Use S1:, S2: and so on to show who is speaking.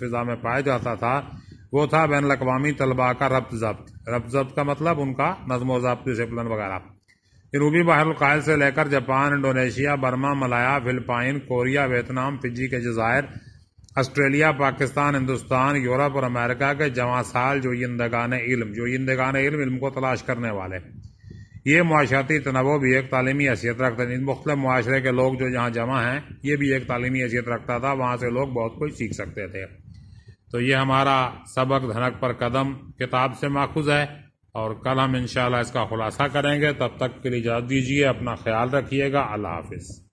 S1: फिजा में पाया जाता था वो था बैन अवी तलबा का रब्त जब्त रब्त जब्त का मतलब उनका नजम जब्त डिसिप्लिन वगैरह जनूबी बहरकायल से लेकर Japan Indonesia Burma Malaya Philippine Korea Vietnam Fiji के जजायर ऑस्ट्रेलिया पाकिस्तान हिंदुस्तान यूरोप और अमेरिका के जवासाल जो इंदगान इल्म जो इंदगान इल्म इल्म को तलाश करने वाले ये माशाती तनवो भी एक तालीमी हैसियत रखते हैं मुख्तलिफ माशरे के लोग जो यहाँ जमा हैं ये भी एक तालीमी हैसियत रखता था वहाँ से लोग बहुत कुछ सीख सकते थे तो ये हमारा सबक धनक पर कदम किताब से माखूज है और कल हम इंशाल्लाह इसका खुलासा करेंगे तब तक के लिए इजाज़त दीजिए अपना ख्याल रखिएगा अल्लाह हाफिज़